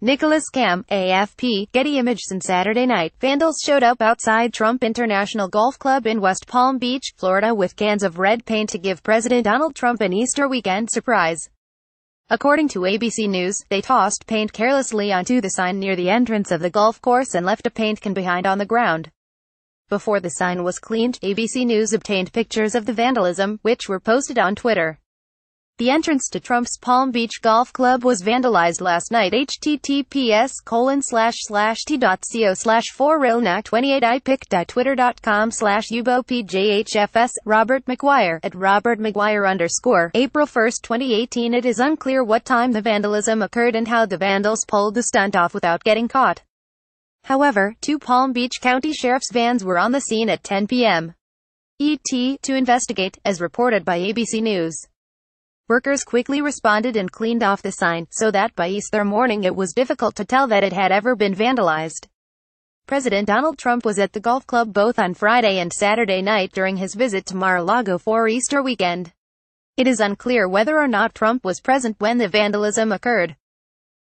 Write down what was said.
Nicholas Cam, AFP, Getty Images on Saturday night, vandals showed up outside Trump International Golf Club in West Palm Beach, Florida with cans of red paint to give President Donald Trump an Easter weekend surprise. According to ABC News, they tossed paint carelessly onto the sign near the entrance of the golf course and left a paint can behind on the ground. Before the sign was cleaned, ABC News obtained pictures of the vandalism, which were posted on Twitter. The entrance to Trump's Palm Beach Golf Club was vandalized last night. https colon slash slash t.co slash 4 ronak 28 ipic.twitter.com slash ubopjhfs. Robert McGuire at Robert McGuire underscore April 1, 2018. It is unclear what time the vandalism occurred and how the vandals pulled the stunt off without getting caught. However, two Palm Beach County Sheriff's vans were on the scene at 10 p.m. ET to investigate, as reported by ABC News. Workers quickly responded and cleaned off the sign, so that by Easter morning it was difficult to tell that it had ever been vandalized. President Donald Trump was at the golf club both on Friday and Saturday night during his visit to Mar-a-Lago for Easter weekend. It is unclear whether or not Trump was present when the vandalism occurred.